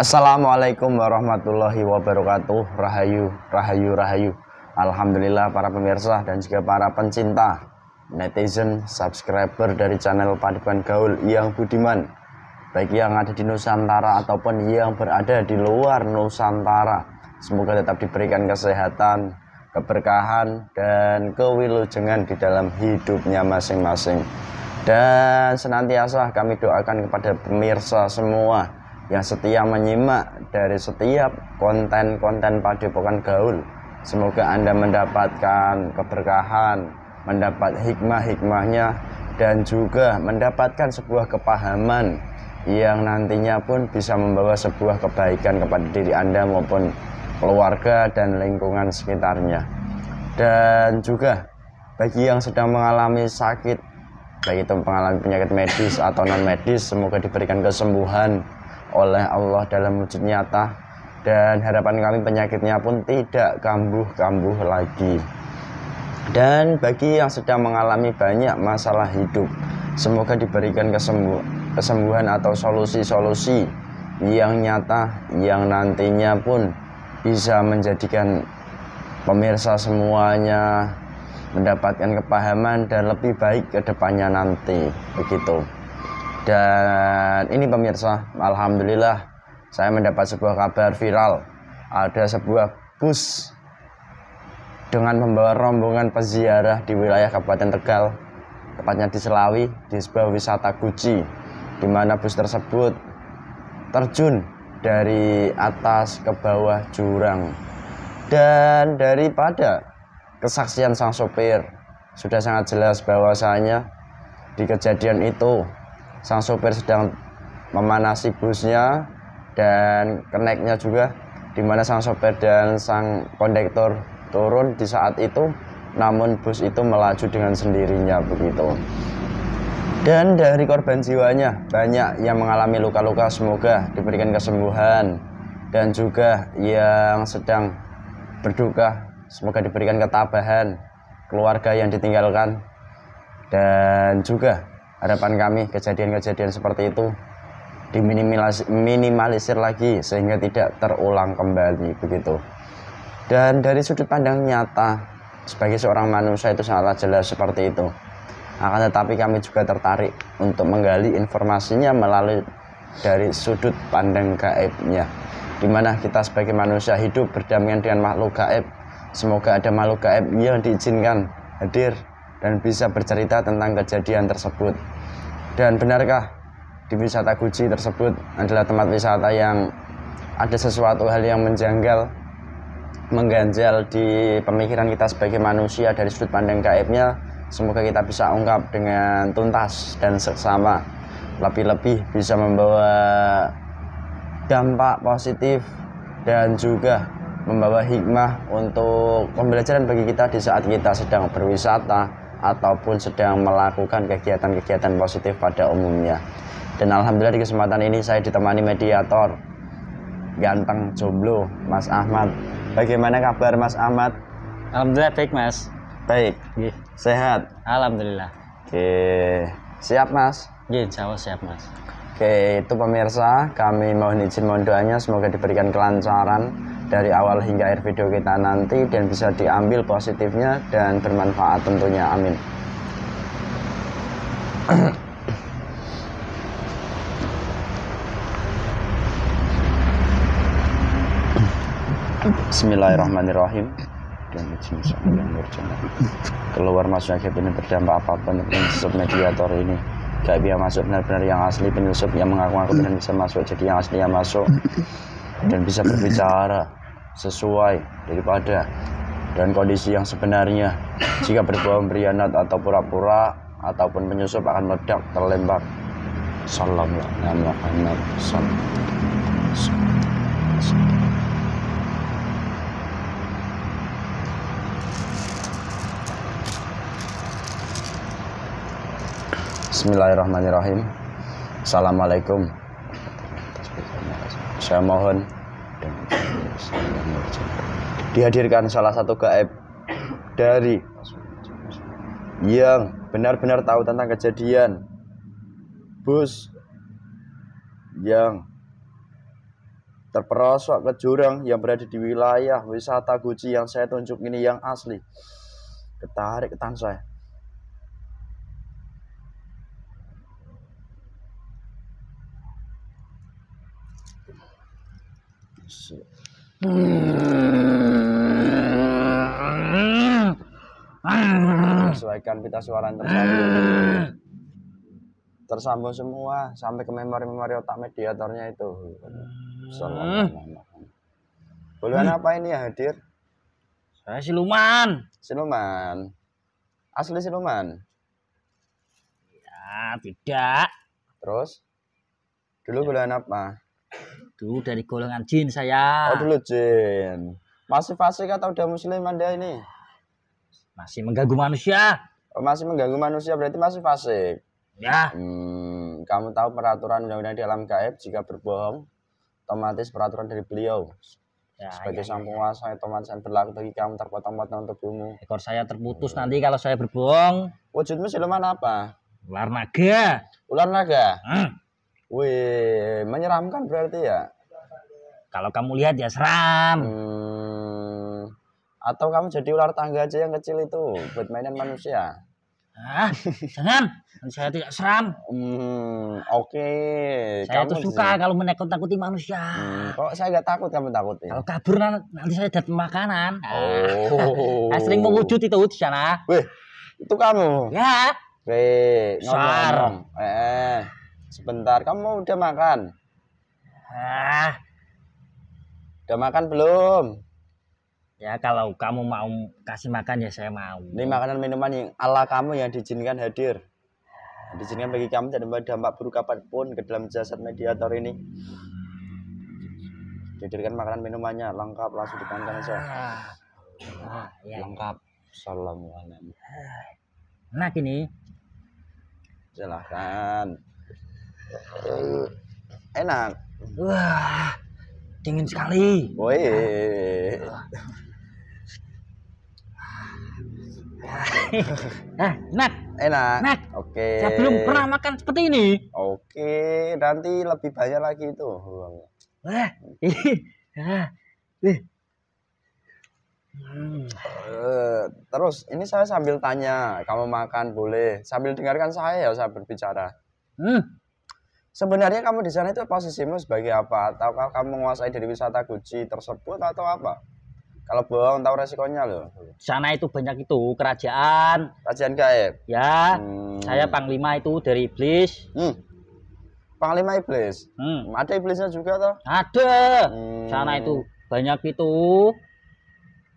Assalamualaikum warahmatullahi wabarakatuh Rahayu, Rahayu, Rahayu Alhamdulillah para pemirsa dan juga para pencinta Netizen, subscriber dari channel Padukan Gaul yang budiman Baik yang ada di Nusantara ataupun yang berada di luar Nusantara Semoga tetap diberikan kesehatan, keberkahan, dan kewilujengan di dalam hidupnya masing-masing dan senantiasa kami doakan kepada pemirsa semua yang setia menyimak dari setiap konten-konten Padepokan Gaul. Semoga Anda mendapatkan keberkahan, mendapat hikmah-hikmahnya, dan juga mendapatkan sebuah kepahaman yang nantinya pun bisa membawa sebuah kebaikan kepada diri Anda maupun keluarga dan lingkungan sekitarnya. Dan juga bagi yang sedang mengalami sakit, baik itu pengalaman penyakit medis atau non medis, semoga diberikan kesembuhan oleh Allah dalam wujud nyata dan harapan kami penyakitnya pun tidak kambuh-kambuh lagi. Dan bagi yang sedang mengalami banyak masalah hidup, semoga diberikan kesembuh, kesembuhan atau solusi-solusi yang nyata yang nantinya pun bisa menjadikan pemirsa semuanya mendapatkan kepahaman dan lebih baik ke depannya nanti begitu. Dan ini pemirsa, alhamdulillah saya mendapat sebuah kabar viral. Ada sebuah bus dengan membawa rombongan peziarah di wilayah Kabupaten Tegal, tepatnya di Selawi, di sebuah wisata Guci, di mana bus tersebut terjun dari atas ke bawah jurang. Dan daripada kesaksian sang sopir, sudah sangat jelas bahwasanya di kejadian itu sang sopir sedang memanasi busnya dan keneknya juga di mana sang sopir dan sang kondektor turun di saat itu namun bus itu melaju dengan sendirinya begitu dan dari korban jiwanya banyak yang mengalami luka-luka semoga diberikan kesembuhan dan juga yang sedang berduka semoga diberikan ketabahan keluarga yang ditinggalkan dan juga harapan kami kejadian-kejadian seperti itu diminimalisir lagi sehingga tidak terulang kembali begitu dan dari sudut pandang nyata sebagai seorang manusia itu sangatlah jelas seperti itu akan tetapi kami juga tertarik untuk menggali informasinya melalui dari sudut pandang gaibnya dimana kita sebagai manusia hidup berdamai dengan makhluk gaib semoga ada makhluk gaib yang diizinkan hadir dan bisa bercerita tentang kejadian tersebut. Dan benarkah di wisata Guji tersebut adalah tempat wisata yang ada sesuatu hal yang menjanggal, mengganjal di pemikiran kita sebagai manusia dari sudut pandang gaibnya. Semoga kita bisa ungkap dengan tuntas dan seksama. Lebih-lebih bisa membawa dampak positif dan juga membawa hikmah untuk pembelajaran bagi kita di saat kita sedang berwisata ataupun sedang melakukan kegiatan-kegiatan positif pada umumnya. Dan alhamdulillah di kesempatan ini saya ditemani mediator ganteng jomblo Mas Ahmad. Bagaimana kabar Mas Ahmad? Alhamdulillah baik Mas. Baik. Sehat. Alhamdulillah. Oke. Siap Mas? Gih, jauh siap Mas. Oke, itu pemirsa, kami mohon izin mohon doanya semoga diberikan kelancaran dari awal hingga akhir video kita nanti dan bisa diambil positifnya dan bermanfaat tentunya amin Bismillahirrahmanirrahim keluar masuknya kita ini berdampak apapun penyusup mediator ini Gak bisa masuk benar-benar yang asli penyusup yang mengaku-ngaku dan bisa masuk jadi yang asli yang masuk dan bisa berbicara sesuai daripada dan kondisi yang sebenarnya jika berbohong berianat atau pura-pura ataupun penyusup akan meledak terlembak salam alaihi Bismillahirrahmanirrahim Assalamualaikum Saya mohon dihadirkan salah satu gaib dari yang benar-benar tahu tentang kejadian bus yang terperosok ke jurang yang berada di wilayah wisata Guci yang saya tunjuk ini yang asli ketarik ketan saya Sesuaikan pita suara yang tersambung. Tersambung semua sampai ke memori-memori otak mediatornya itu. Bulan apa ini ya hadir? Saya siluman. Siluman. Asli siluman. Ya, tidak. Terus? Dulu bulan apa? itu dari golongan jin saya. Oh dulu jin. Masih fasik atau udah muslim anda ini? Masih mengganggu manusia. Oh, masih mengganggu manusia berarti masih fasik. Ya. Hmm, kamu tahu peraturan undang-undang di alam gaib jika berbohong otomatis peraturan dari beliau. Ya, Sebagai ya, sang ya, ya. penguasa ya. otomatis berlaku bagi kamu terpotong-potong tubuhmu. Ekor saya terputus hmm. nanti kalau saya berbohong. Wujudmu siluman apa? Ular naga. Ular naga. Hmm. Wih, menyeramkan berarti ya? Kalau kamu lihat ya seram. Hmm, atau kamu jadi ular tangga aja yang kecil itu buat mainan manusia. Ah, jangan. Saya tidak seram. Hmm, oke. Okay. Saya kamu tuh suka kalau menakut-nakuti manusia. Hmm, kok saya nggak takut kamu takuti? Ya? Kalau kabur nanti saya dapat makanan. Ah. Oh. saya sering mewujud itu di sana. Wih, itu kamu. Ya. Wih, ngomong. Eh, Sebentar, kamu udah makan? Ah, Udah makan belum? Ya kalau kamu mau kasih makan ya saya mau. Ini makanan minuman yang ala kamu yang diizinkan hadir. Diizinkan bagi kamu tidak dampak buruk apapun ke dalam jasad mediator ini. Didirikan makanan minumannya lengkap langsung di saya. Ah, ya. Lengkap. salam Nah, kini silahkan enak wah dingin sekali woi nah, enak enak enak oke okay. saya belum pernah makan seperti ini oke okay. nanti lebih banyak lagi itu wah ah, hmm. eh, terus ini saya sambil tanya, kamu makan boleh. Sambil dengarkan saya ya saya berbicara. Hmm sebenarnya kamu di sana itu posisimu sebagai apa? Atau kamu menguasai dari wisata Gucci tersebut atau apa? Kalau bohong tahu resikonya loh. sana itu banyak itu kerajaan. Kerajaan gaib. Ya, hmm. saya panglima itu dari iblis. Hmm. Panglima iblis. Hmm. Ada iblisnya juga toh? Ada. Hmm. Sana itu banyak itu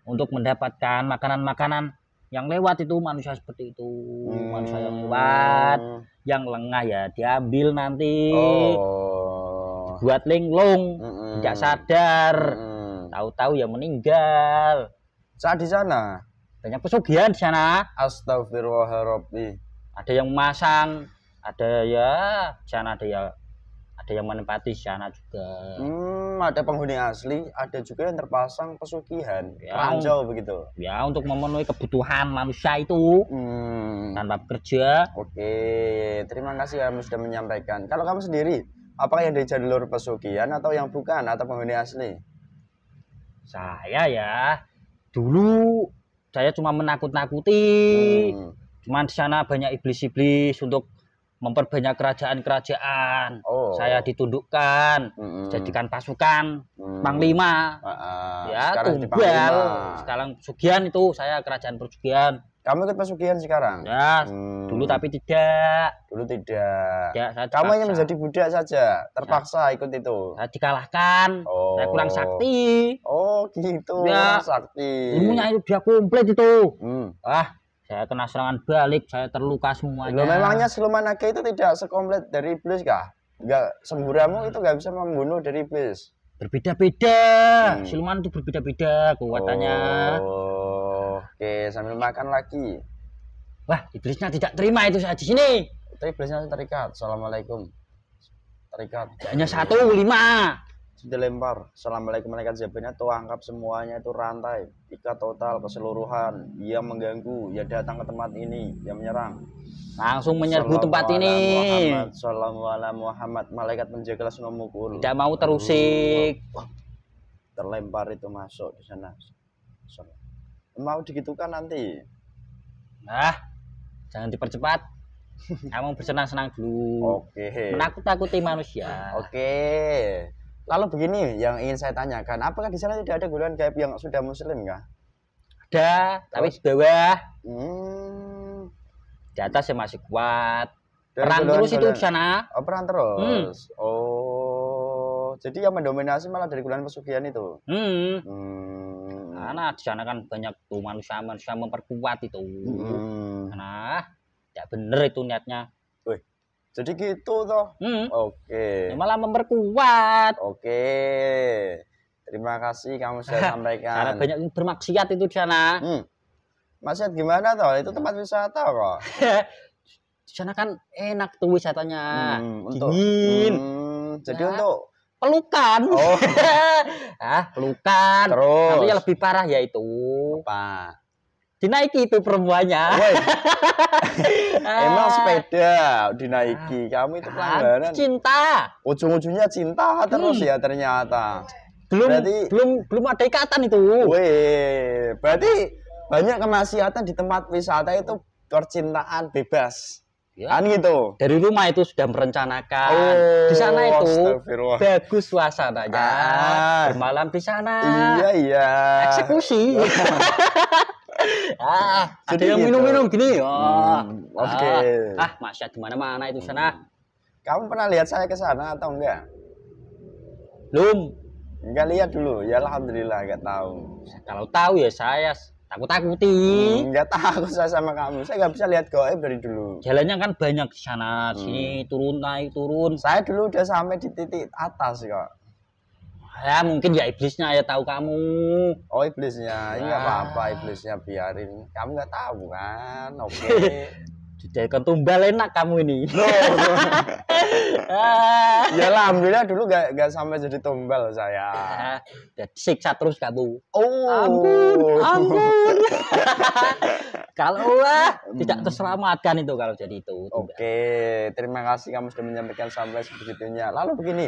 untuk mendapatkan makanan-makanan yang lewat itu manusia seperti itu hmm. manusia yang lewat yang lengah ya diambil nanti oh. buat linglung hmm. tidak sadar hmm. tahu-tahu ya meninggal saat di sana banyak pesugihan di sana astagfirullahaladzim ada yang masang ada ya di sana ada ya ada yang menempati sana juga hmm, ada penghuni asli ada juga yang terpasang pesugihan ya, ranjau begitu ya untuk memenuhi kebutuhan manusia itu hmm. tanpa kerja. oke terima kasih kamu ya, sudah menyampaikan kalau kamu sendiri apakah yang dari jalur pesugihan atau yang bukan atau penghuni asli saya ya dulu saya cuma menakut-nakuti hmm. cuman di sana banyak iblis-iblis untuk memperbanyak kerajaan-kerajaan. Oh. Saya ditundukkan, mm-hmm. jadikan pasukan mm. panglima. Uh-uh. Ya, sekarang tumbal. Sekarang Sugian itu saya kerajaan Persugian. Kamu ikut Pesugihan sekarang? Ya, hmm. dulu tapi tidak. Dulu tidak. Ya, saya Kamu hanya menjadi budak saja, terpaksa ya. ikut itu. Saya dikalahkan. Oh. Saya kurang oh. sakti. Oh, gitu. Ya. Kurang sakti. Ilmunya itu dia komplit itu. Hmm. Ah, saya kena serangan balik saya terluka semuanya Loh, memangnya siluman naga itu tidak sekomplit dari iblis kah Enggak, semburamu itu gak bisa membunuh dari iblis berbeda-beda hmm. siluman itu berbeda-beda kekuatannya oh, oke sambil makan lagi wah iblisnya tidak terima itu saya di sini itu iblisnya terikat assalamualaikum terikat hanya satu lima dilempar Assalamualaikum malaikat tuh anggap semuanya itu rantai Ikat total keseluruhan ia mengganggu ya datang ke tempat ini Yang menyerang Langsung menyerbu tempat ini Muhammad, Muhammad Malaikat menjaga semua mukul. Tidak mau terusik Terlempar itu masuk di sana Mau digitukan nanti Nah Jangan dipercepat Kamu bersenang-senang dulu Oke okay. Menakut-takuti manusia Oke okay. Lalu begini yang ingin saya tanyakan, apakah di sana tidak ada golongan gaib yang sudah muslim enggak? Ada, tapi di bawah. Hmm. Di atas ya masih kuat. Dan perang terus itu di sana. Oh, perang terus. Hmm. Oh. Jadi yang mendominasi malah dari golongan pesugihan itu. Hmm. hmm. Karena di sana kan banyak tuh manusia-manusia memperkuat itu. Hmm. Nah, tidak bener itu niatnya. Wih, jadi gitu toh. Hmm. Oke. Okay. malah memperkuat. Oke. Okay. Terima kasih kamu sudah sampaikan. Karena banyak yang bermaksiat itu di sana. Hmm. Maksiat gimana toh? Itu ya. tempat wisata kok. di sana kan enak tuh wisatanya. Hmm, untuk, Dingin. Hmm, jadi ya. untuk pelukan. Oh. ah, pelukan. Terus. Tapi yang lebih parah yaitu apa? dinaiki itu perempuannya. Woy. Ah. Emang sepeda dinaiki. Ah. Kamu itu pelanggaran. Cinta. Ujung-ujungnya cinta terus hmm. ya ternyata. Belum berarti, belum belum ada ikatan itu. Weh, berarti banyak kemaksiatan di tempat wisata itu percintaan bebas. Ya. Kan gitu. Dari rumah itu sudah merencanakan. Oh, di sana itu bagus suasananya. Ah. Bermalam di sana. Iya, iya. Eksekusi. ah, ada yang gitu. minum-minum gini. Oh. Hmm, ah. Oke. Okay. Ah, ah masya di mana-mana itu sana. Hmm. Kamu pernah lihat saya ke sana atau enggak? Belum. Enggak lihat dulu. Ya alhamdulillah enggak tahu. Kalau tahu ya saya takut takuti. Hmm, enggak takut saya sama kamu. Saya enggak bisa lihat goib dari dulu. Jalannya kan banyak di sana, hmm. sini turun naik turun. Saya dulu udah sampai di titik atas kok. Ya mungkin ya iblisnya ya tahu kamu. Oh iblisnya, nah. apa-apa iblisnya biarin. Kamu nggak tahu kan? Oke. Okay. Jadi tumbal enak kamu ini. No. no. Ah. ya alhamdulillah dulu gak, gak sampai jadi tumbal saya. Jadi ah, siksa terus kamu. Oh. Ampun, ampun. kalau wah hmm. tidak terselamatkan itu kalau jadi itu. Oke, okay. terima kasih kamu sudah menyampaikan sampai sebegitunya. Lalu begini,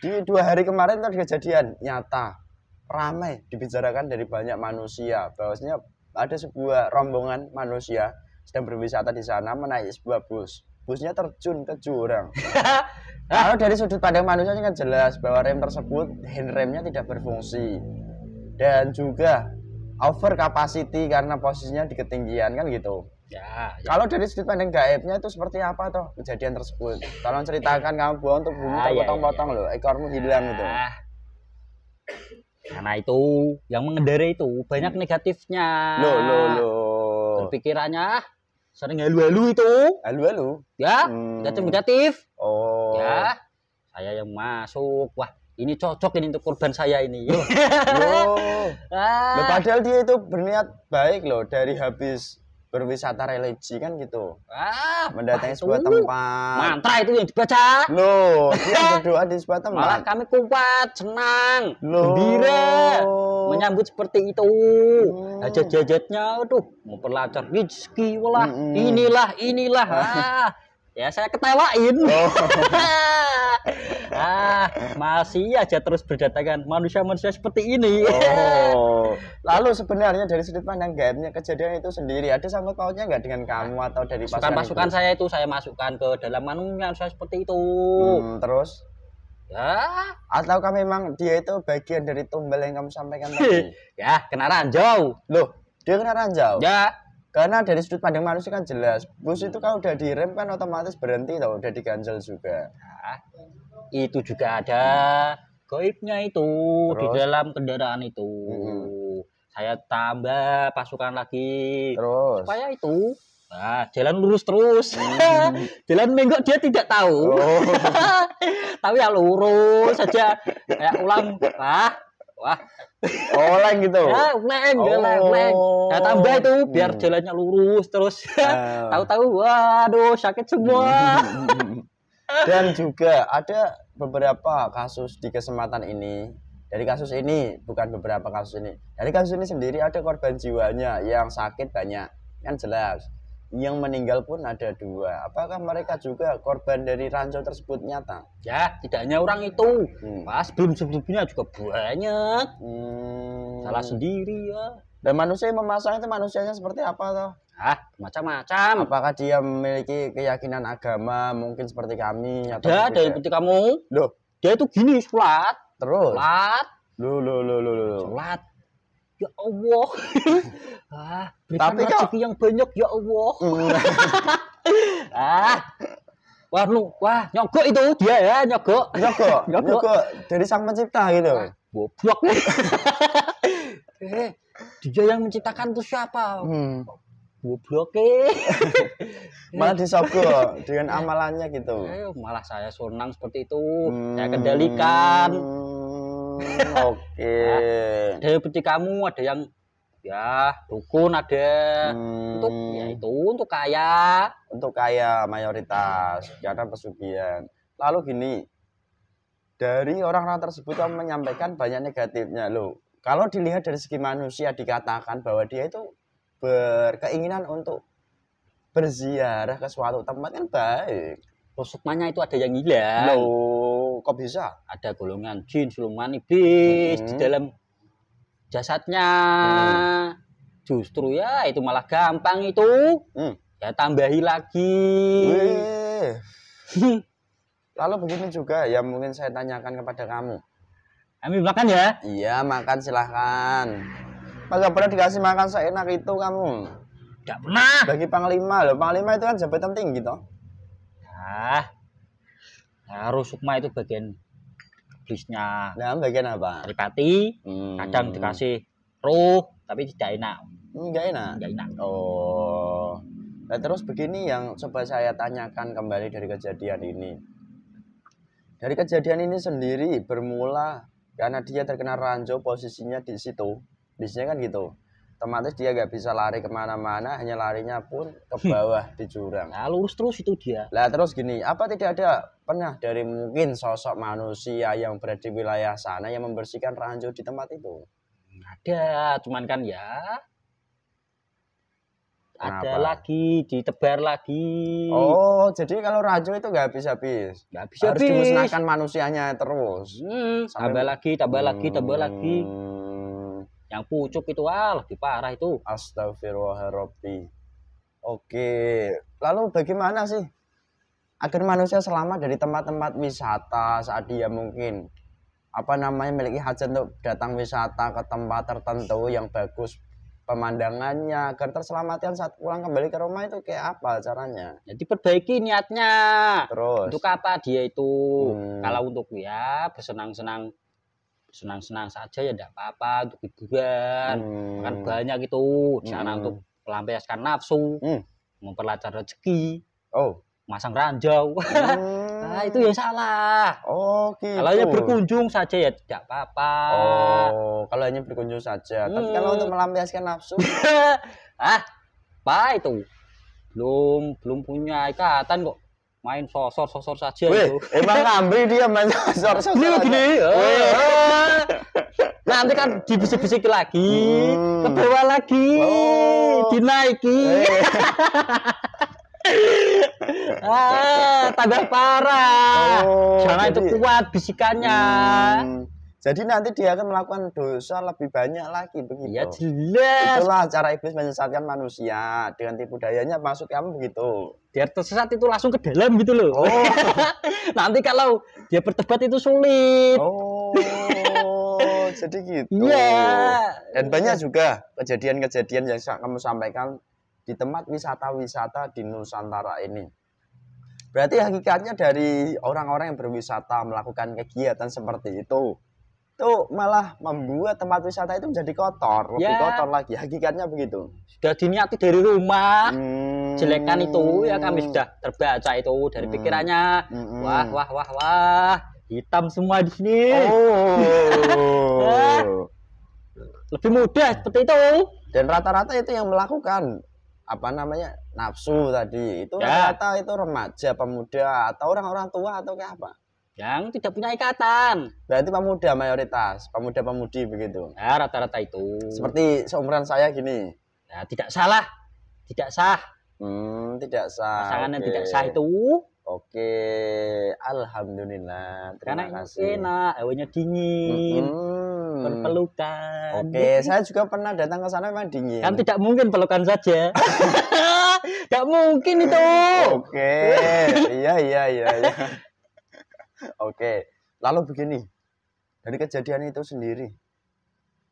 di dua hari kemarin kan kejadian nyata ramai dibicarakan dari banyak manusia bahwasanya ada sebuah rombongan manusia sedang berwisata di sana menaiki sebuah bus busnya terjun ke jurang kalau dari sudut pandang manusia kan jelas bahwa rem tersebut hand remnya tidak berfungsi dan juga over capacity karena posisinya di ketinggian kan gitu Ya, ya. Kalau dari sudut pandang gaibnya itu seperti apa toh kejadian tersebut? Tolong ceritakan kamu buang untuk bumi ah, iya, iya, terpotong-potong ya, ya. loh, ekormu hilang gitu. itu. Ah. karena itu yang mengendarai itu banyak hmm. negatifnya. Lo lo lo. Berpikirannya ah, sering halu-halu itu. Halu-halu. Ya, hmm. negatif negatif. Oh. Ya. Saya yang masuk. Wah, ini cocok ini untuk korban saya ini. Loh, loh. Ah. loh padahal dia itu berniat baik loh dari habis berwisata religi kan gitu. Ah, mendatangi sebuah tempat. Mantra itu yang dibaca. Loh, kita berdoa di sebuah tempat. Malah kami kuat, senang, Loh. gembira menyambut seperti itu. Hmm. Oh. Nah, jajetnya tuh aduh, memperlancar rezeki lah. Hmm. Inilah, inilah. ah. Ya saya ketawain. Oh. ah masih aja terus berdatangan manusia-manusia seperti ini oh lalu sebenarnya dari sudut pandang gamenya kejadian itu sendiri ada sangkut pautnya nggak dengan kamu atau dari pasukan pasukan itu? saya itu saya masukkan ke dalam manusia seperti itu hmm, terus ya atau kamu memang dia itu bagian dari tumbal yang kamu sampaikan tadi ya kena ranjau loh dia kena ranjau ya karena dari sudut pandang manusia kan jelas bus itu kalau udah direm kan otomatis berhenti tau udah diganjel juga ya itu juga ada hmm. goibnya itu Terus? di dalam kendaraan itu hmm. saya tambah pasukan lagi Terus? supaya itu Nah, jalan lurus terus. Hmm. jalan menggok dia tidak tahu. Oh. Tapi ya lurus saja. Kayak ulang. Wah, wah. Oleng oh, gitu. Ya, oleng, oh. oleng, Ya, nah, tambah itu biar hmm. jalannya lurus terus. Ah. Tahu-tahu waduh sakit semua. Dan juga ada beberapa kasus di kesempatan ini. Dari kasus ini, bukan beberapa kasus ini. Dari kasus ini sendiri ada korban jiwanya yang sakit banyak. Kan jelas. Yang meninggal pun ada dua. Apakah mereka juga korban dari ranjau tersebut nyata? Ya, tidak hanya orang itu. Hmm. Pas belum sebelumnya juga banyak. Hmm. Salah sendiri ya. Dan manusia yang memasang itu manusianya seperti apa toh? Hah, macam-macam. Apakah dia memiliki keyakinan agama mungkin seperti kami? Ada, atau ada seperti kamu. Loh, dia itu gini sulat. Terus? Sulat. Loh, loh, loh, loh, loh. Sulat. Ya Allah. ah, berikan Tapi rezeki kok... yang banyak ya Allah. Mm. ah. Wah, lu, wah, nyogok itu dia ya, nyogok. Nyogok, nyogok. Dari sang pencipta gitu. Ah, eh, dia yang menciptakan tuh siapa hmm. goblok eh. malah disogok dengan ya. amalannya gitu eh, malah saya senang seperti itu hmm. saya kendalikan hmm. oke okay. nah, dari peti kamu ada yang ya dukun ada hmm. untuk ya itu untuk kaya untuk kaya mayoritas jangan pesugihan lalu gini dari orang-orang tersebut yang menyampaikan banyak negatifnya lo kalau dilihat dari segi manusia dikatakan bahwa dia itu berkeinginan untuk berziarah ke suatu tempat kan baik. Maksudnya itu ada yang gila. Loh, kok bisa? Ada golongan jin, siluman, iblis hmm. di dalam jasadnya. Hmm. Justru ya itu malah gampang itu. Hmm. Ya tambahi lagi. Lalu begini juga ya mungkin saya tanyakan kepada kamu. Ambil makan ya? Iya, makan silahkan. Kagak pernah dikasih makan seenak itu kamu. Gak pernah. Bagi panglima loh, panglima itu kan jabatan tinggi gitu. Ah, harus sukma itu bagian bisnya. Nah, bagian apa? Tripati. Hmm. Kadang dikasih ruh, tapi tidak enak. Enggak hmm, enak. Enggak enak. Oh. Nah, terus begini yang coba saya tanyakan kembali dari kejadian ini. Dari kejadian ini sendiri bermula karena dia terkena ranjau posisinya di situ biasanya kan gitu otomatis dia nggak bisa lari kemana-mana hanya larinya pun ke hmm. bawah di jurang nah, lurus terus itu dia lah terus gini apa tidak ada pernah dari mungkin sosok manusia yang berada di wilayah sana yang membersihkan ranjau di tempat itu ada cuman kan ya Kenapa? Ada lagi, ditebar lagi. Oh, jadi kalau racun itu nggak habis-habis. Nggak bisa habis Harus dimusnahkan manusianya terus. Hmm, Tambah lagi, tambah lagi, hmm. tambah lagi. Yang pucuk itu, ah di parah itu. Astagfirullahaladzim. Oke, lalu bagaimana sih agar manusia selamat dari tempat-tempat wisata saat dia mungkin apa namanya memiliki hajat untuk datang wisata ke tempat tertentu yang bagus pemandangannya agar terselamatkan saat pulang kembali ke rumah itu kayak apa caranya? Jadi perbaiki niatnya. Terus untuk apa dia itu? Hmm. Kalau untuk ya bersenang-senang senang-senang saja ya tidak apa-apa untuk hiburan hmm. kan banyak itu di hmm. untuk melampiaskan nafsu hmm. memperlancar rezeki oh masang ranjau hmm. Nah, itu yang salah. Oh, gitu. Kalau hanya berkunjung saja ya tidak apa-apa. Oh, kalau hanya berkunjung saja. Hmm. Tapi kalau hmm. untuk melampiaskan nafsu. ah, apa itu? Belum belum punya ikatan kok main sosor-sosor saja Weh, itu. Emang ngambil dia main sosor-sosor. Ini gini. Eh, eh, eh. Nanti kan dibisik-bisik lagi, hmm. ke bawah lagi, oh. dinaiki. Eh. ah, tambah parah. Oh, Karena jadi, itu kuat bisikannya. Hmm, jadi nanti dia akan melakukan dosa lebih banyak lagi begitu. Ya jelas. Itulah cara iblis menyesatkan manusia dengan tipu dayanya masuk kamu begitu. Biar tersesat itu langsung ke dalam gitu loh. Oh. nanti kalau dia berdebat itu sulit. Oh. jadi gitu. Iya. Yeah. Dan banyak iya. juga kejadian-kejadian yang kamu sampaikan di tempat wisata-wisata di Nusantara ini. Berarti hakikatnya dari orang-orang yang berwisata melakukan kegiatan seperti itu itu malah membuat tempat wisata itu menjadi kotor, lebih yeah. kotor lagi. Hakikatnya begitu. Sudah diniati dari rumah. Hmm. Jelekan itu ya kami sudah terbaca itu dari hmm. pikirannya. Hmm. Wah, wah, wah, wah. Hitam semua di sini. Oh. lebih mudah seperti itu. Dan rata-rata itu yang melakukan apa namanya nafsu tadi itu ya. rata itu remaja pemuda atau orang-orang tua atau kayak apa yang tidak punya ikatan berarti pemuda mayoritas pemuda pemudi begitu ya rata-rata itu seperti seumuran saya gini ya tidak salah tidak sah hmm, tidak sah pasangan okay. tidak sah itu Oke, alhamdulillah. Terima Karena kasih. enak, awalnya dingin. Mm -hmm. Pelukan. Oke, saya juga pernah datang ke sana memang dingin. Kan tidak mungkin pelukan saja. Tidak mungkin itu. Oke, iya iya iya. iya. Oke, lalu begini, dari kejadian itu sendiri,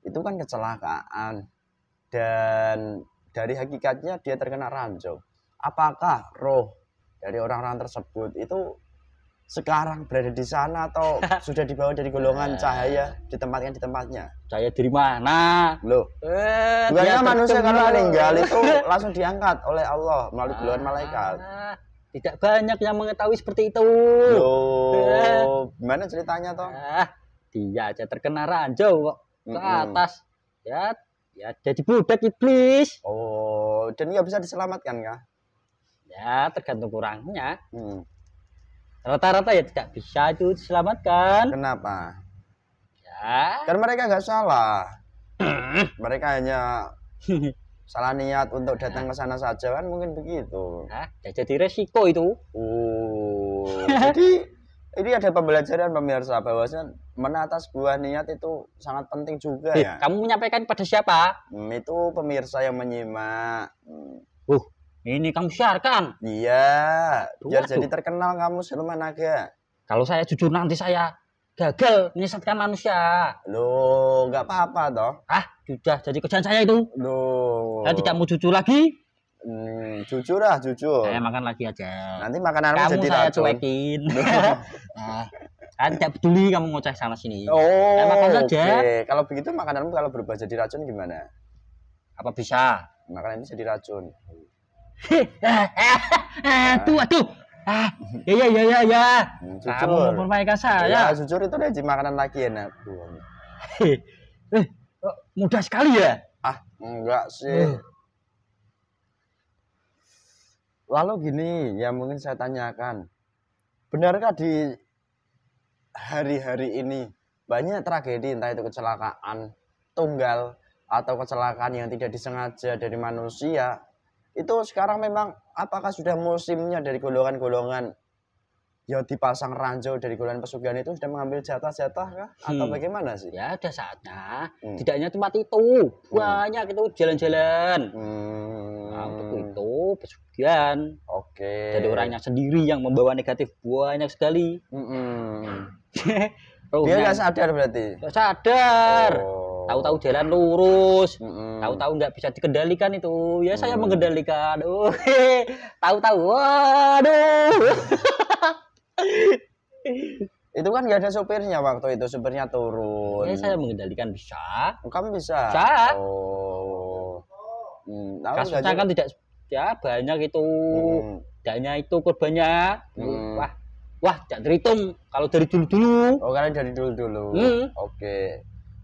itu kan kecelakaan dan dari hakikatnya dia terkena ranjau. Apakah roh dari orang-orang tersebut itu sekarang berada di sana atau sudah dibawa dari golongan eh. cahaya ditempatkan di tempatnya cahaya dari mana loh eh, bukannya manusia kalau meninggal itu langsung diangkat oleh Allah melalui golongan ah, malaikat tidak banyak yang mengetahui seperti itu loh eh. gimana ceritanya toh ah, dia aja terkena ranjau kok ke atas mm atas ya ya jadi budak iblis oh dan nggak bisa diselamatkan kah ya tergantung kurangnya hmm. rata-rata ya tidak bisa itu diselamatkan kenapa ya kan mereka nggak salah mereka hanya salah niat untuk datang ke sana saja kan mungkin begitu. Ya, jadi resiko itu. Uh. jadi ini ada pembelajaran pemirsa bahwa menata sebuah niat itu sangat penting juga eh, ya. Kamu menyampaikan pada siapa? Hmm, itu pemirsa yang menyimak. Hmm. Uh, ini kamu siarkan. Iya, biar Waduh. jadi terkenal kamu siluman naga. Kalau saya jujur nanti saya gagal menyesatkan manusia. Loh, nggak apa-apa toh. Ah, sudah jadi kerjaan saya itu. Loh. Saya tidak mau jujur lagi. Hmm, jujur lah, jujur. Saya makan lagi aja. Nanti makanan kamu jadi saya cuekin. Ah, saya tidak peduli kamu ngoceh sana sini. Oh, saya makan saja. Okay. Kalau begitu makananmu kalau berubah jadi racun gimana? Apa bisa? Makanan ini jadi racun. tuh tuh ah iya iya iya iya kamu mempermainkan saya ya jujur itu rezim makanan lagi enak ya, eh mudah sekali ya ah enggak sih eh. lalu gini ya mungkin saya tanyakan benarkah di hari-hari ini banyak tragedi entah itu kecelakaan tunggal atau kecelakaan yang tidak disengaja dari manusia itu sekarang memang apakah sudah musimnya dari golongan-golongan yang dipasang ranjau dari golongan pesugihan itu sudah mengambil jatah-jatah kah? Hmm. Atau bagaimana sih? Ya ada saatnya. Hmm. Tidak tempat itu, hmm. banyak itu jalan-jalan. Hmm. Nah, untuk itu pesugihan. Oke. Okay. Jadi orangnya sendiri yang membawa negatif banyak sekali. Hmm. Dia nggak sadar berarti? sadar. Oh tahu-tahu jalan lurus mm-hmm. tahu-tahu nggak bisa dikendalikan itu ya saya mm. mengendalikan tahu-tahu waduh itu kan nggak ada sopirnya waktu itu sopirnya turun ya saya mengendalikan bisa kamu bisa bisa oh hmm, kasusnya kan tidak ya banyak itu hmm. itu korbannya hmm. wah wah tidak terhitung kalau dari dulu dulu oh kalian dari dulu dulu hmm. oke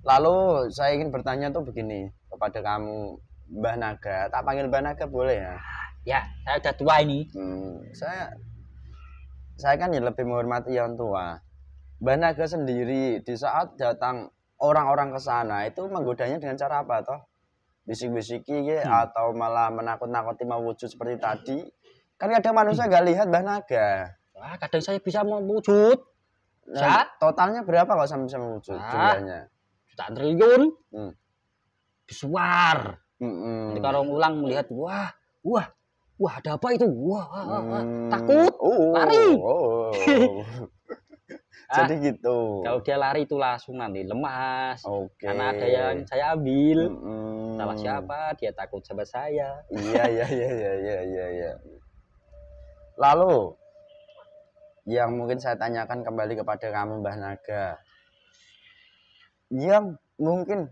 Lalu saya ingin bertanya tuh begini kepada kamu Mbah Naga, tak panggil Mbah Naga boleh ya? Ya, saya udah tua ini. Hmm, saya saya kan ya lebih menghormati yang tua. Mbah Naga sendiri di saat datang orang-orang ke sana itu menggodanya dengan cara apa toh? Bisik-bisiki ya, hmm. atau malah menakut-nakuti wujud seperti tadi. Kan ada manusia nggak lihat Mbah Naga. Wah, kadang saya bisa mewujud. Nah, totalnya berapa kalau sampai bisa mewujud jumlahnya? jutaan triliun hmm. disuar hmm. kalau ulang melihat wah wah wah ada apa itu wah, wah, hmm. takut oh, lari oh. jadi ah, gitu kalau dia lari itu langsung nanti lemas okay. karena ada yang saya ambil hmm. salah siapa dia takut sama saya iya, iya iya iya iya iya iya lalu yang mungkin saya tanyakan kembali kepada kamu Mbah Naga yang mungkin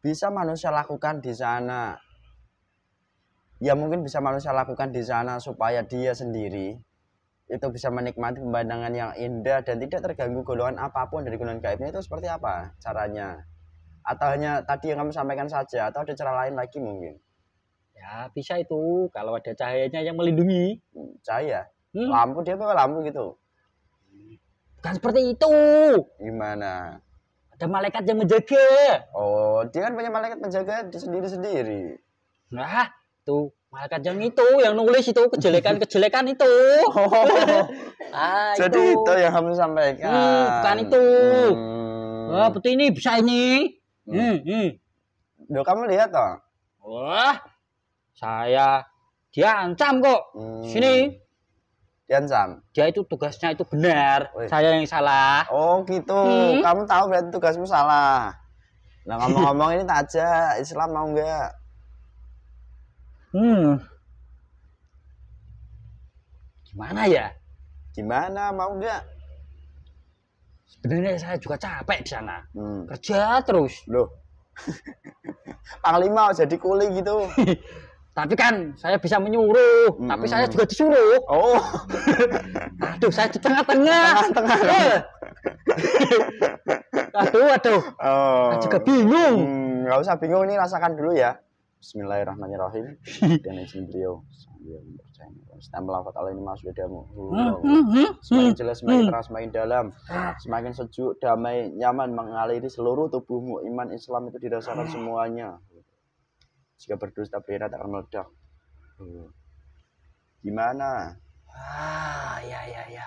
bisa manusia lakukan di sana ya mungkin bisa manusia lakukan di sana supaya dia sendiri itu bisa menikmati pemandangan yang indah dan tidak terganggu golongan apapun dari golongan gaibnya itu seperti apa caranya atau hanya tadi yang kamu sampaikan saja atau ada cara lain lagi mungkin ya bisa itu kalau ada cahayanya yang melindungi cahaya hmm. lampu dia pakai lampu gitu bukan seperti itu gimana ada malaikat yang menjaga. Oh, dia kan punya malaikat penjaga sendiri-sendiri. Nah, tuh malaikat yang itu yang nulis itu kejelekan-kejelekan itu. Oh. ah, Jadi itu. itu yang kamu sampaikan. Hmm, bukan itu. Hmm. Wah, betul ini bisa ini. Hmm, hmm. hmm. kamu lihat toh. Wah, saya dia ancam kok. Hmm. Sini, Yan Sam. Dia itu tugasnya itu benar, saya yang salah. Oh gitu, hmm? kamu tahu berarti tugasmu salah. Nah ngomong-ngomong ini tak aja Islam mau nggak? Hmm. Gimana ya? Gimana mau nggak? Sebenarnya saya juga capek di sana. Hmm. Kerja terus. Loh. Panglima jadi kuli gitu. Tapi kan saya bisa menyuruh, mm -hmm. tapi saya juga disuruh. Oh. aduh, saya di tengah-tengah. Tengah-tengah. Iya. aduh, aduh. Oh. Saya juga bingung. Enggak hmm, usah bingung ini rasakan dulu ya. Bismillahirrahmanirrahim. Dan izin beliau. Sambil mempercayai. Setiap lafaz Allah ini masuk damu. Hmm, hmm, hmm. Semakin jelas, semakin keras, semakin dalam. Semakin sejuk, damai, nyaman mengaliri seluruh tubuhmu. Iman Islam itu dirasakan ah. semuanya. Jika berdusta belerang tak akan meledak. Hmm. Gimana? Ah, ya ya ya.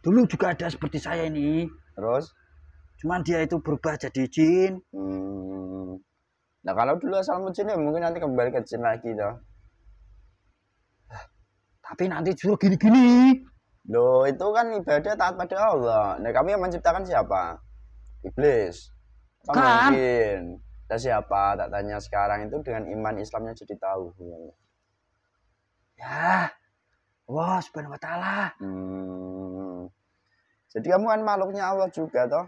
Dulu juga ada seperti saya ini. Terus? Cuman dia itu berubah jadi jin. Hmm. Nah kalau dulu asal jin ya mungkin nanti kembali ke jin lagi toh. Tapi nanti justru gini-gini. Loh itu kan ibadah taat pada Allah. Nah kami yang menciptakan siapa? Iblis. Kan? mungkin kita siapa? Tak tanya sekarang itu dengan iman Islamnya jadi tahu. Ya. Wah, wow, subhanahu wa ta'ala. Hmm. Jadi kamu kan makhluknya Allah juga toh.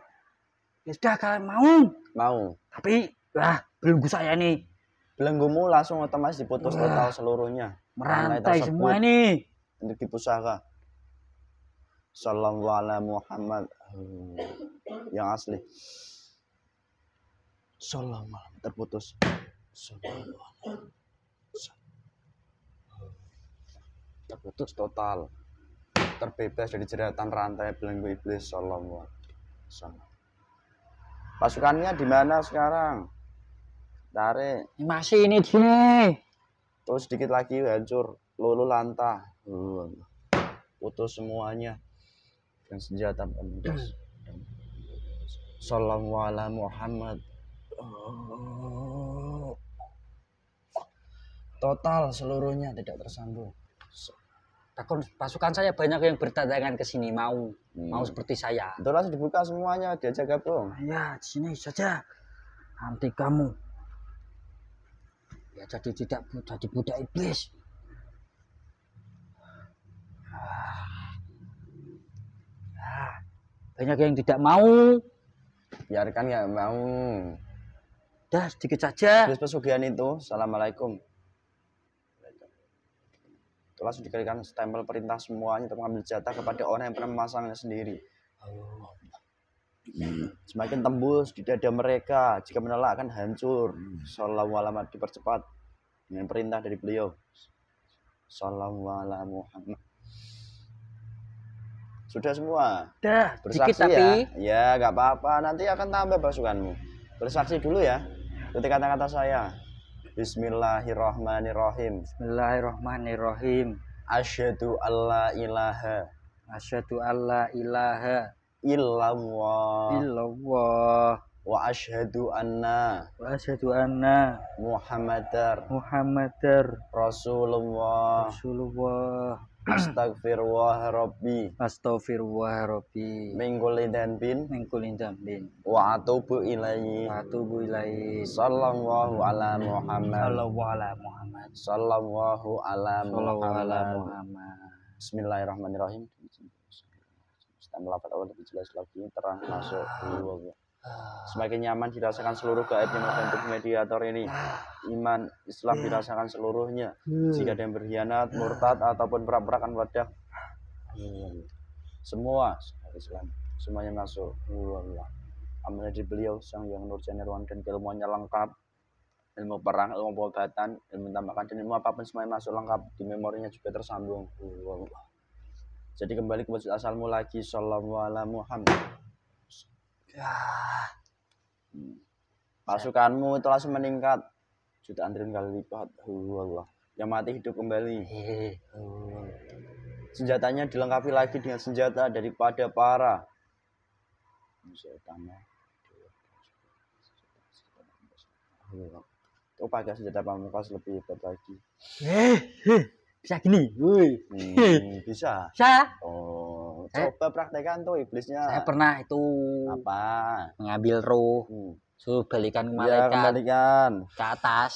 Ya sudah kalian mau. Mau. Tapi lah belenggu saya nih. Belenggumu langsung otomatis diputus Wah. total seluruhnya. Merantai semua ini. Untuk pusaka. Sallallahu ala Muhammad. Hmm. Yang asli sholat malam terputus terputus total terbebas dari jeratan rantai belenggu iblis sholat pasukannya di mana sekarang Dari masih ini di sini terus sedikit lagi hancur lulu lantah oh, putus semuanya dan senjata pendas Sallallahu Muhammad oh. total seluruhnya tidak tersambung Takut pasukan saya banyak yang bertandangan ke sini mau hmm. mau seperti saya itu dibuka semuanya diajak gabung ya di sini saja nanti kamu ya jadi tidak jadi budak iblis ah. Ah. banyak yang tidak mau biarkan ya mau Dah sedikit saja. Terus pesugihan itu, assalamualaikum. Itu langsung diberikan stempel perintah semuanya untuk mengambil jatah kepada orang yang pernah memasangnya sendiri. Hmm. Semakin tembus di dada mereka, jika menolak akan hancur. Sallallahu alamat dipercepat dengan perintah dari beliau. Sallallahu alaihi Muhammad. Sudah semua. Dah, bersaksi dikit, ya. Tapi... Ya, nggak apa-apa. Nanti akan tambah pasukanmu. Bersaksi dulu ya. Ikuti kata-kata saya. Bismillahirrahmanirrahim. Bismillahirrahmanirrahim. Asyhadu alla ilaha. Asyhadu alla ilaha illallah. Illallah. Wa asyhadu anna wa asyhadu anna Muhammadar Muhammadar Rasulullah Rasulullah Astagfirullahaladzim, Astagfirullahaladzim. Astagfirullah Mingkulin dan bin. Mingkulin dan bin. Wa atubu ilaihi. Wa atubu ilaihi. Sallallahu ala Muhammad. Sallallahu ala Muhammad. Sallallahu ala Muhammad. Bismillahirrahmanirrahim. Kita melafat awal lebih jelas lagi terang masuk. Allah. Ah. Semakin nyaman dirasakan seluruh gaibnya untuk mediator ini. Ah. Iman Islam ya. dirasakan seluruhnya. Hmm. Jika ada yang berkhianat, murtad, ataupun perak-perakan wadah. Hmm. Semua Islam. Semuanya masuk. Allah. Amal di beliau, sang yang nur jenerwan dan ilmuannya lengkap. Ilmu perang, ilmu pengobatan, ilmu tambahkan, dan ilmu apapun semuanya masuk lengkap. Di memorinya juga tersambung. Allah. Jadi kembali ke masjid asalmu lagi. Sallallahu alaihi Muhammad. Ah. pasukanmu itu langsung meningkat jutaan triliun kali lipat Allah yang mati hidup kembali senjatanya dilengkapi lagi dengan senjata daripada para Oh pakai senjata pamungkas lebih hebat lagi. Eh, eh. bisa gini. Hmm, eh. bisa. Bisa. Oh. Eh? coba praktekan tuh iblisnya saya pernah itu apa mengambil roh hmm. suruh balikan ke iya, malaikat ya, kembalikan. ke atas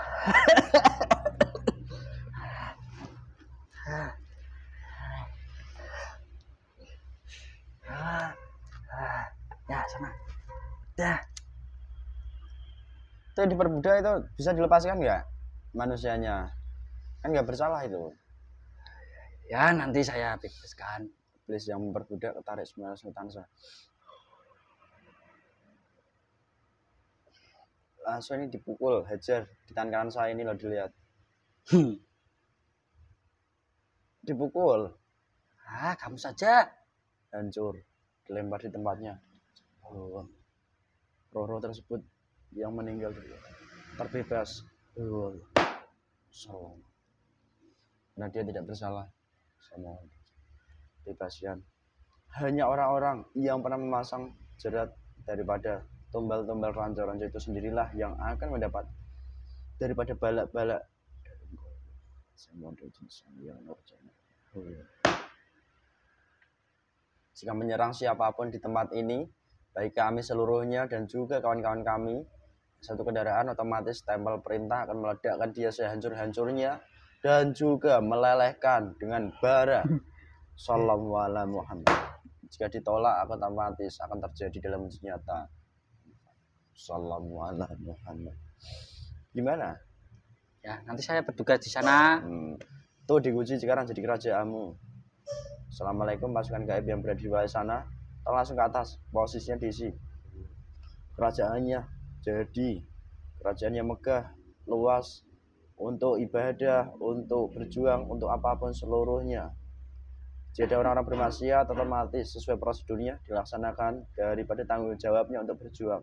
ah, ya sana ya itu diperbudak itu bisa dilepaskan nggak manusianya kan nggak bersalah itu ya nanti saya bebaskan iblis yang memperbudak tarik sembilan sultan saya langsung ini dipukul hajar di tangan kanan saya ini loh dilihat hmm. dipukul ah kamu saja hancur dilempar di tempatnya oh. roh tersebut yang meninggal terbebas oh. so karena dia tidak bersalah sama bebasian hanya orang-orang yang pernah memasang jerat daripada tombol-tombol ranca-ranca itu sendirilah yang akan mendapat daripada balak-balak jika menyerang siapapun di tempat ini baik kami seluruhnya dan juga kawan-kawan kami satu kendaraan otomatis tempel perintah akan meledakkan dia sehancur-hancurnya dan juga melelehkan dengan bara sallallahu Muhammad jika ditolak akan otomatis akan terjadi dalam senjata sallallahu Muhammad gimana ya nanti saya berduga di sana hmm. tuh diuji sekarang jadi kerajaanmu Assalamualaikum pasukan gaib yang berada di bawah sana Tolong langsung ke atas posisinya diisi kerajaannya jadi kerajaannya megah luas untuk ibadah, untuk berjuang, untuk apapun seluruhnya. Jadi orang-orang bermaksiat otomatis sesuai prosedurnya dilaksanakan daripada tanggung jawabnya untuk berjuang.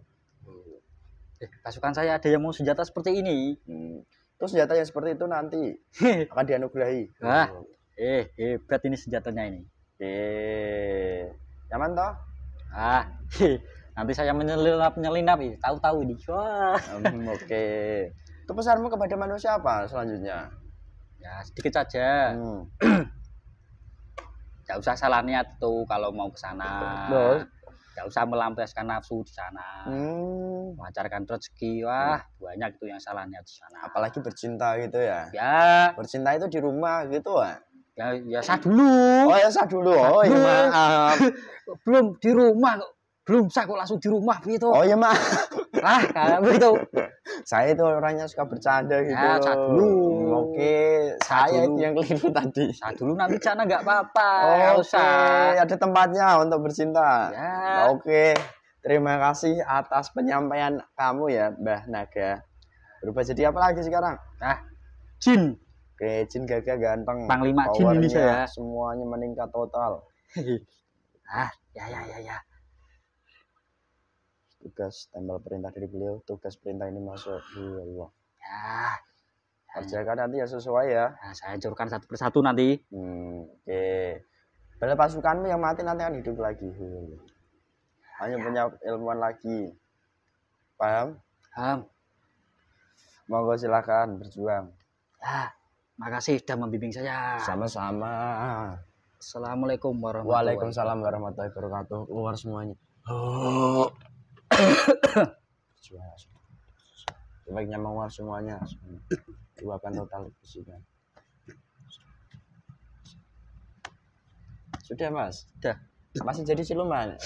Eh, pasukan saya ada yang mau senjata seperti ini. Hmm. Terus senjata yang seperti itu nanti akan dianugerahi. Wah, eh hebat ini senjatanya ini. Eh, nyaman toh? Ah, nanti saya menyelinap nyelinap tahu-tahu ini. Wah. Hmm, oke. Okay itu pesanmu kepada manusia apa selanjutnya ya sedikit saja hmm. usah salah niat tuh kalau mau ke sana Gak usah melampiaskan nafsu di sana hmm. wajarkan rezeki wah hmm. banyak itu yang salah niat di sana apalagi bercinta gitu ya ya bercinta itu di rumah gitu wah. ya ya sah dulu oh ya sah dulu oh ya maaf belum di rumah belum saya kok langsung di rumah gitu oh iya mah lah kayak begitu saya itu orangnya suka bercanda gitu ya, hmm, saya dulu oke saya dulu. itu yang keliru tadi saya dulu nanti sana nggak apa-apa oh, oke okay. ada tempatnya untuk bercinta ya. oke okay. terima kasih atas penyampaian kamu ya Mbah Naga berubah jadi apa lagi sekarang nah Jin oke okay, Jin gagah ganteng panglima Jin ini saya semuanya meningkat total ah ya ya ya ya tugas tempel perintah dari beliau tugas perintah ini masuk di iya. Allah ya kerjakan nanti ya sesuai ya nah, saya curahkan satu persatu nanti hmm, oke okay. bela pasukanmu yang mati nanti akan hidup lagi iya. hanya ya. punya ilmuwan lagi paham paham monggo silakan berjuang ya makasih sudah membimbing saya sama-sama Assalamualaikum warahmatullahi wabarakatuh. Waalaikumsalam warahmatullahi wabarakatuh. Keluar semuanya. Oh sebaiknya menguar semuanya luapkan total sini. Kan. sudah mas sudah masih jadi siluman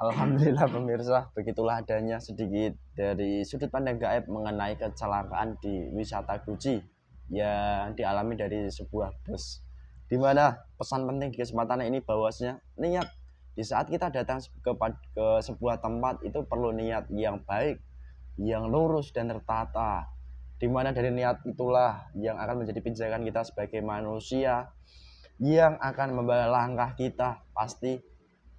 Alhamdulillah pemirsa, begitulah adanya sedikit dari sudut pandang gaib mengenai kecelakaan di wisata Guci yang dialami dari sebuah bus di mana pesan penting di kesempatan ini bahwasanya niat di saat kita datang ke, ke sebuah tempat itu perlu niat yang baik yang lurus dan tertata di mana dari niat itulah yang akan menjadi pijakan kita sebagai manusia yang akan membawa langkah kita pasti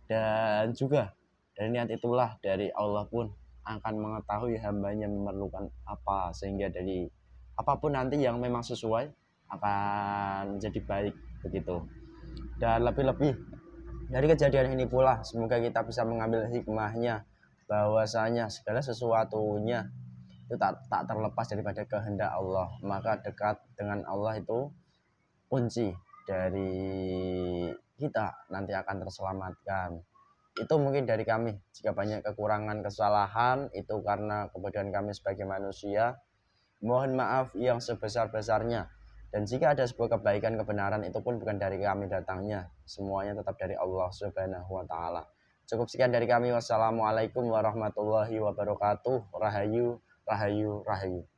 dan juga dari niat itulah dari Allah pun akan mengetahui hambanya memerlukan apa sehingga dari apapun nanti yang memang sesuai akan menjadi baik begitu dan lebih-lebih dari kejadian ini pula semoga kita bisa mengambil hikmahnya bahwasanya segala sesuatunya itu tak, tak terlepas daripada kehendak Allah maka dekat dengan Allah itu kunci dari kita nanti akan terselamatkan itu mungkin dari kami jika banyak kekurangan kesalahan itu karena kebodohan kami sebagai manusia mohon maaf yang sebesar-besarnya dan jika ada sebuah kebaikan kebenaran itu pun bukan dari kami datangnya, semuanya tetap dari Allah Subhanahu wa taala. Cukup sekian dari kami. Wassalamualaikum warahmatullahi wabarakatuh. Rahayu, rahayu, rahayu.